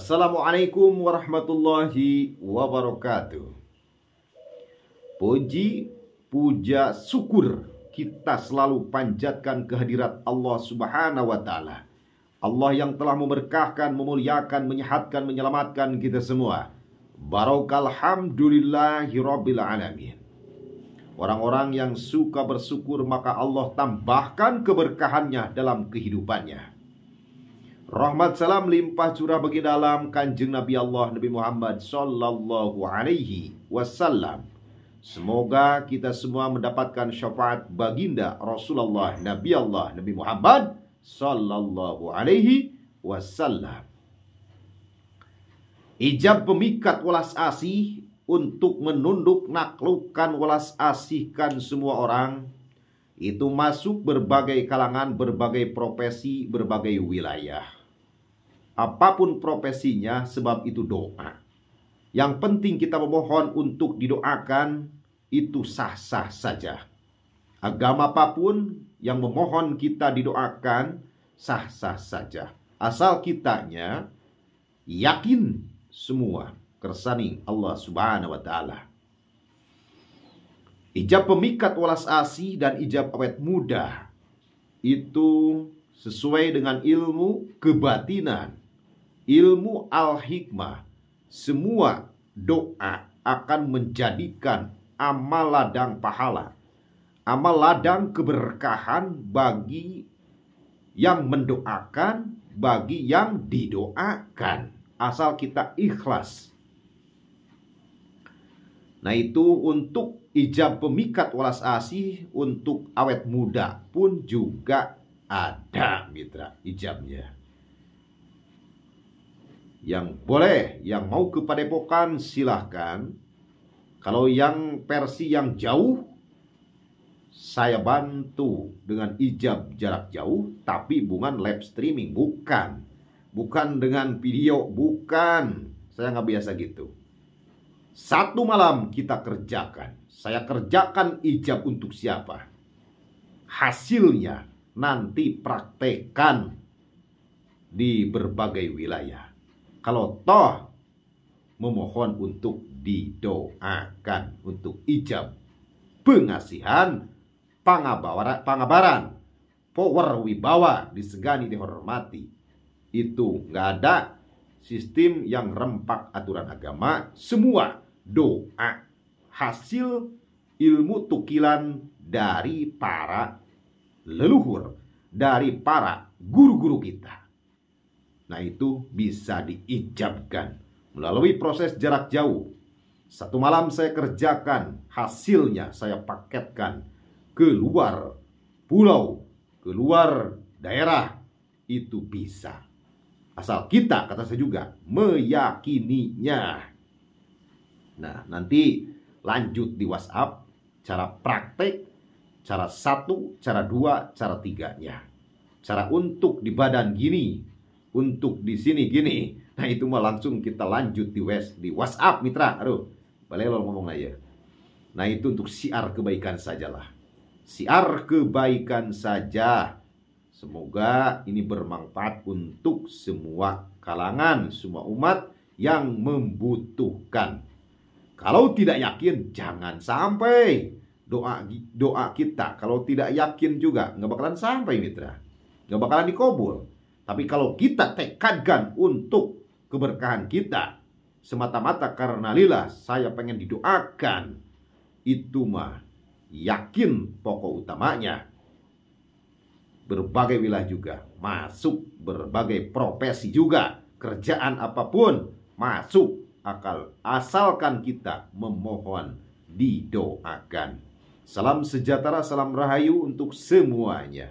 Assalamualaikum warahmatullahi wabarakatuh. Puji, puja, syukur kita selalu panjatkan kehadirat Allah Subhanahu wa taala. Allah yang telah memberkahkan, memuliakan, menyehatkan, menyelamatkan kita semua. Barokal rabbil alamin. Orang-orang yang suka bersyukur maka Allah tambahkan keberkahannya dalam kehidupannya. Rahmat salam limpah curah bagi dalam kanjeng Nabi Allah Nabi Muhammad Sallallahu alaihi wasallam Semoga kita semua mendapatkan syafaat baginda Rasulullah Nabi Allah Nabi Muhammad Sallallahu alaihi wasallam Ijab pemikat welas asih untuk menunduk naklukkan welas asihkan semua orang itu masuk berbagai kalangan, berbagai profesi, berbagai wilayah apapun profesinya, sebab itu doa. Yang penting kita memohon untuk didoakan itu sah-sah saja. Agama apapun yang memohon kita didoakan sah-sah saja. Asal kitanya yakin semua kersani Allah Subhanahu wa taala. Ijab pemikat walas asi dan ijab awet muda itu sesuai dengan ilmu kebatinan ilmu al-hikmah, semua doa akan menjadikan amal ladang pahala, amal ladang keberkahan bagi yang mendoakan, bagi yang didoakan, asal kita ikhlas. Nah, itu untuk ijab pemikat welas asih untuk awet muda pun juga ada mitra ijabnya yang boleh yang mau ke Padepokan silahkan kalau yang versi yang jauh saya bantu dengan ijab jarak jauh tapi bukan live streaming bukan bukan dengan video bukan saya nggak biasa gitu satu malam kita kerjakan saya kerjakan ijab untuk siapa hasilnya nanti praktekan di berbagai wilayah kalau toh memohon untuk didoakan, untuk ijab pengasihan, pangabaran, pangabaran power wibawa disegani dihormati. Itu nggak ada sistem yang rempak aturan agama, semua doa hasil ilmu tukilan dari para leluhur, dari para guru-guru kita. Nah itu bisa diijabkan melalui proses jarak jauh. Satu malam saya kerjakan, hasilnya saya paketkan keluar pulau, keluar daerah. Itu bisa. Asal kita, kata saya juga, meyakininya. Nah, nanti lanjut di WhatsApp cara praktek, cara satu, cara dua, cara tiganya. Cara untuk di badan gini, untuk di sini gini. Nah itu mah langsung kita lanjut di West di WhatsApp mitra. Aduh, boleh lo ngomong aja. Nah itu untuk siar kebaikan sajalah. Siar kebaikan saja. Semoga ini bermanfaat untuk semua kalangan, semua umat yang membutuhkan. Kalau tidak yakin, jangan sampai doa doa kita. Kalau tidak yakin juga, nggak bakalan sampai mitra, nggak bakalan dikobol. Tapi kalau kita tekadkan untuk keberkahan kita semata-mata karena lillah saya pengen didoakan itu mah yakin pokok utamanya berbagai wilayah juga masuk berbagai profesi juga kerjaan apapun masuk akal asalkan kita memohon didoakan salam sejahtera salam rahayu untuk semuanya